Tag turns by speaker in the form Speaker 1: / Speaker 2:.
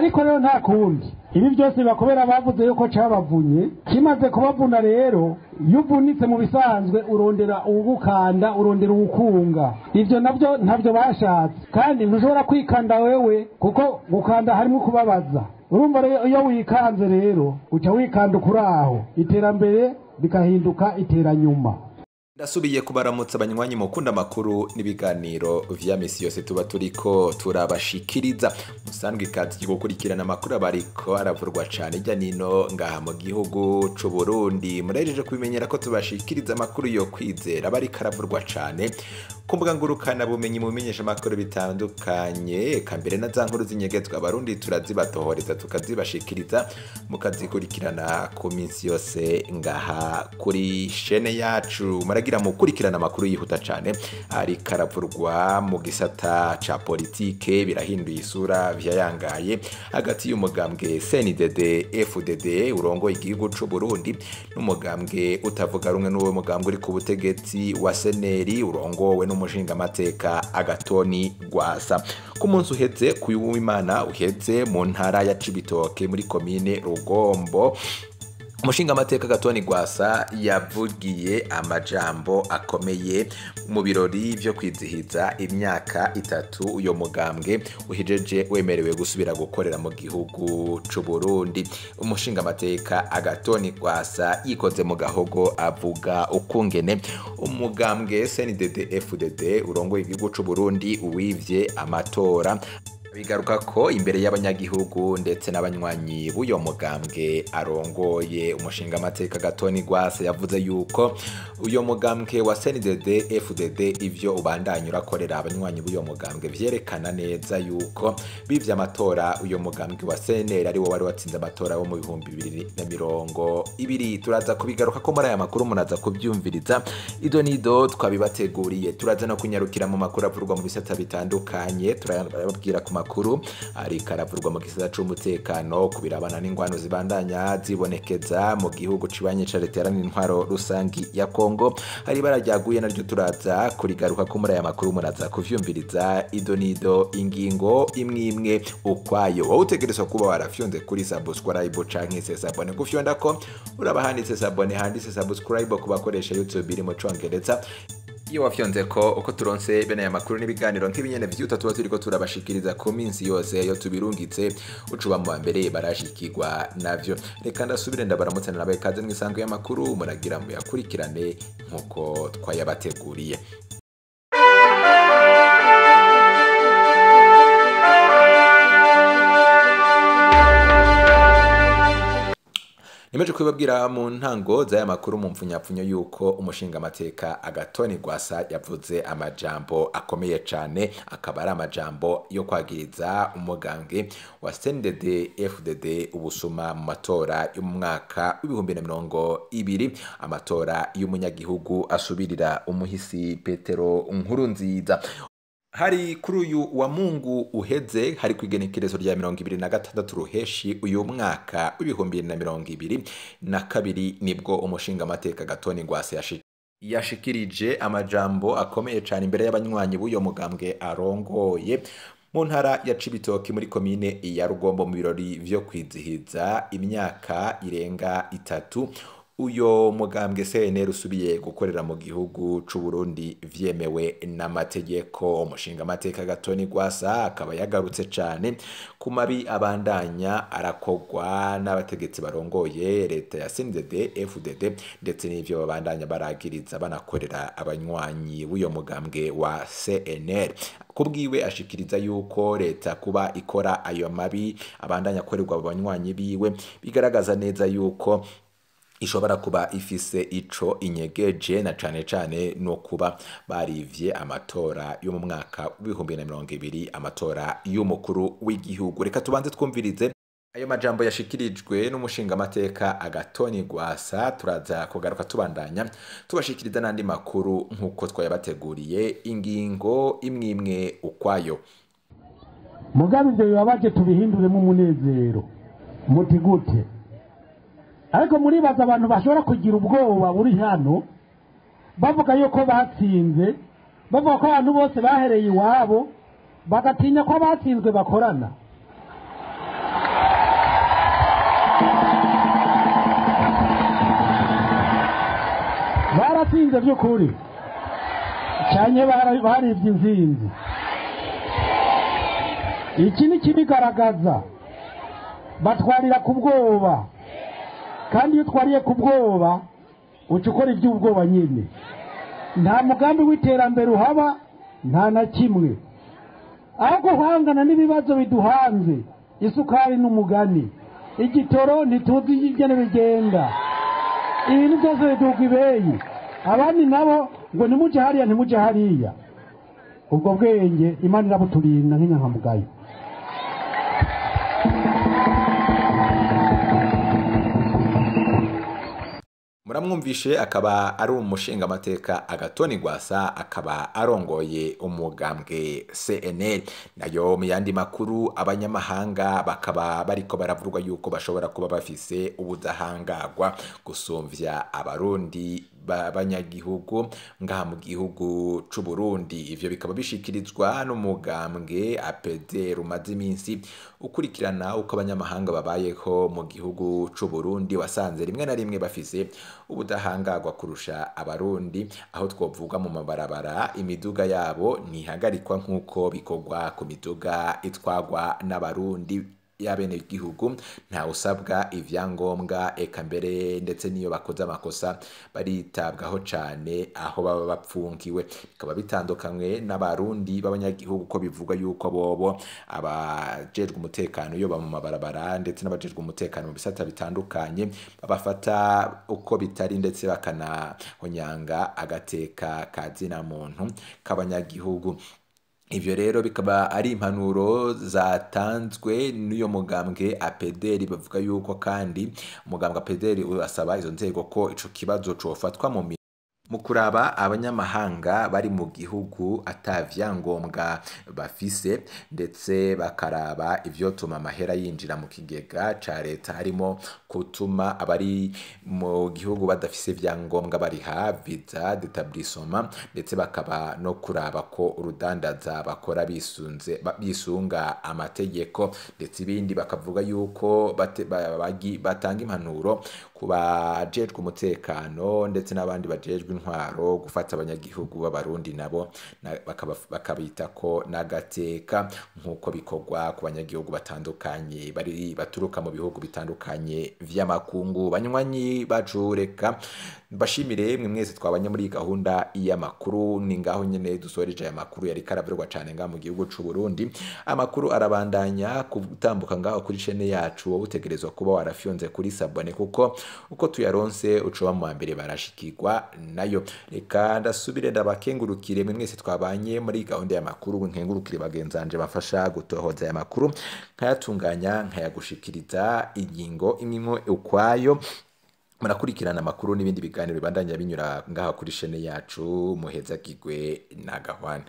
Speaker 1: ariko rero nta kundi ibi byose bakobera bavuze yuko cabavunye kimaze kubavuna rero iyo uvunitse mu bisanzwe urondera uwugukanda urondera uwukunga ibyo nabyo ntabyo bashatse kandi ntushobora kwikanda wewe kuko gukanda harimo kubabaza urumva iyo wikanze rero uca wikanda ukuri aho iterambere rikahinduka iteranyuma
Speaker 2: ndasubiye kubaramutsa abanywanyi mukunda amakuru n'ibiganiro vya misi yose tuba turiko turabashikiriza musanzwe ikazi gukurikirana amakuru abariko aravurwa cane ijya nino ngaha mu gihugu c'u Burundi kubimenyera ko tubashikiriza amakuru yo kwizera abariko aravurwa cane ku mbuga ngurukanabumenyi mu bimenyeshamakuru bitandukanye reka mbere na za nkuru z'inyegetswe abarundi turazibatohoreza tukazibashikiriza mukazikurikirana ku minsi yose ngaha kuri shene yacu maragira mukurikirana amakuru yihuta cyane ari karavurwa mu gisata ca politike birahinduye isura vyayangaye hagati y'umugambwe senidede fdd urongoye igihugu c'u burundi n'umugambwe utavuga rumwe n'uwo mugambwe uri ku butegetsi wa seneri urongowe n'umu umushingamateka agatoni gwasa ku munsi uheze ku w'imana uheze mu ntara ya cibitoke muri komine rugombo umushingamateka gatoni rwasa yavugiye amajambo akomeye mu birori byo kwizihiza imyaka itatu uyu mugambwe uhijeje wemerewe gusubira gukorera mu gihugu cy'u Burundi umushingamateka agatoni rwasa yikoze mu gahogo avuga ukungene umugambwe sndd fdd urongoye igihugu cy'u Burundi uwivye amatora bigaruka ko imbere y'abanyagihugu ndetse n'abanywanyi b'uyo mugambwe arongoye umushinga amateka gatoni gwase yavuze yuko uyu mugambwe wa CNDD FDD ivyo ubandanye urakorera abanywanyi b'uyo mugambwe vyerekana neza yuko bivye amatora uyu mugambwe wa CNL ari wari watsinze amatora wo mu bihumbi bibiri na mirongo ibiri turaza kubigaruka ko muri aya makuru munaza kubyumviriza ido nido twabibateguriye turaza no kunyarukira mu makuru avurwa mu bisata bitandukanye turababwira ku makuru ariko aravurwa mu gisata c'umutekano ku birabana n'ingwano zibandanya zibonekeza mu gihugu cibanye ca leta yaranira intwaro rusangi ya Kongo hari ibara ryaguye naryo turaza kurigaruka ko muri aya makuru muraza kuvyumviriza ido nido ingingo imwe imwe ukwayo wowe utegerezwa kuba warafyonze kuri subscribe canke se sabone gufyonda ko uraba sabone handitse subscribe ku bakoresha YouTube iri mu congereza iyo wafyonze ko uko turonse bene aya makuru n'ibiganiro nk'ibinyene vyuta tuba turiko turabashikiriza ku minsi yose iyo tubirungitse ucuba mu mbere barashikirwa nabyo reka ndasubire ndabaramutsa nabaye kaze mw'isango y'amakuru muragira muyakurikirane nk'uko twayabateguriye tumeje kubibabwira mu ntango z'aya makuru mu mfunyapfunyo y'uko umushingamateka agatoni rwasa yavuze amajambo akomeye cyane akaba ari amajambo yo kwagiriza umugambi wa cndd fdd ubusuma mu matora yo mwaka w'ibihumbi na mirongo ibiri amatora y'umunyagihugu asubirira umuhisi petero nkuru nziza hari kuri uyu wa mungu uhedze hari ku igenekerezo rya mirongo ibiri na gatandatu ruheshi uyu mwaka w'ibihumbi bibiri na mirongo ibiri na kabiri nibwo umushinga amateka gatoni ngwase yashyize yashikirije amajambo akomeye cyane imbere y'abanywanyi b’uyu mugambwe arongoye mu ntara ya cibitoki muri komine ya rugombo mu birori byo kwizihiza imyaka irenga itatu uyo mugambwe CNL usubiye gukorera mu gihugu c'u Burundi vyemewe n'amategeko umushinga amateka gatoni gwasa akaba yagarutse cyane ku mabi abandanya arakogwa n'abategetsi barongoye leta ya CNDD FDD ndetse n'ibyo babandanya baragiriza banakorera abanywanyi w'uyo mugambwe wa CNL kubwiwe ashikiriza yuko leta kuba ikora ayo mabi abandanya akorerwa abanywanyi biwe bigaragaza neza yuko ishobora kuba ifise ico inyegeje na cane cane no kuba barivye amatora yo mu mwaka w'ibihumbi na mirongo ibiri amatora y'umukuru w'igihugu reka tubanze twumvirize ayo majambo yashikirijwe n'umushingamateka agatoni gwasa turaza kugaruka tubandanya tubashikiriza n'andi makuru nk'uko twayabateguriye ingingo imwimwe ukwayo
Speaker 1: mugabe ibyo bibabaje tubihinduremo umunezero muti ariko muribaza abantu bashobora kugira ubwoba buri hano bavuga yuko batsinze bavuga ko abantu bose bahereye iwabo bagatinya ko abatsinzwe bakorana baratsinze by'ukuri cyane baribye inzinzi iki ni kibigaragaza batwarira ku bwoba kandi iyo utwariye ku bwoba uca ukora iby'ubwoba nyine nta mugambi w'iterambere uhaba nta na kimwe aho guhangana n'ibibazo biduhanze isukari n'umugani igitoro ntituzi igene bigenda ibintu byose biduka ibeyi abandi nabo ngo nimujye hariya nimujye hariya ubwo bwenge imana irabuturinda nk'inyankamugayo
Speaker 2: baramwumvishe akaba ari umushingamateka agatoni rwasa akaba arongoye umugambwe cnl nayo mu yandi makuru abanyamahanga bakaba bariko baravurwa yuko bashobora kuba bafise ubudahangarwa gusumbya abarundi banyagihugu ngaha mu gihugu c'u Burundi ivyo bikaba bishikirizwa n'umugambwe APD umaze iminsi ukurikirana uko abanyamahanga babayeho mu gihugu c'u Burundi wasanze rimwe na rimwe bafise ubudahangagwa kurusha abarundi aho twovuga mu mabarabara imiduga yabo ntihagarikwa nk'uko bikorwa ku miduga itwagwa n'abarundi y'abenegihugu nta usabwa ibyangombwa eka mbere ndetse n'iyo bakoze amakosa baritabwaho cyane aho baba bapfungiwe bikaba bitandukanywe n'abarundi b'abanyagihugu ko bivugwa yuko bobo abajejwe umutekano iyo mu mabarabara ndetse n'abajejwe umutekano mu bisata bitandukanye babafata uko bitari ndetse bakanahonyanga agateka ka muntu k'abanyagihugu ibyo rero bikaba ari impanuro zatanzwe n'uyo mugambwe apederi bavuga yuko kandi umugambwe apederi asaba izo nzego ko icyo kibazo cofatwa mu mu kuraba abanyamahanga bari mu gihugu atavyangombwa bafise ndetse bakaraba ivyotuma amahera yinjira mu kigega ca leta harimo kutuma abari mu gihugu badafise ibyangombwa bariha visa detablissement ndetse bakaba no kuraba ko urudandaza bakora bisunze bisunga amategeko ndetse ibindi bakavuga yuko batanga impanuro ku bajejwe umutekano ndetse n'abandi bajejwe intwaro gufata abanyagihugu b'abarundi nabo bakabita ko n'agateka nk'uko bikorwa ku banyagihugu batandukanye baturuka mu bihugu bitandukanye by'amakungu banywanyi bacu reka mbashimire mwe mwese twabanye muri iyi gahunda y'amakuru ni ngaho nyene dusoreje aya makuru yari karavirwa cyane ngaha mu gihugu cy'u Burundi amakuru arabandanya kutambuka ngaho kuri chene yacu wowe utegerezwa kuba warafyonze kuri sabone kuko uko tuyaronse uco wa mwambere barashikirwa nayo reka ndasubire ndabakengurukire mwe mwese twabanye muri gahunda y'amakuru nkengurukire bagenzanje bafasha gutohoza aya makuru nkayatunganya nkayagushikiriza ingingo imwe ukwayo murakurikirana amakuru n'ibindi biganiro bibandanya binyura ngaha kuri shene yacu muheza kigwe na gahwane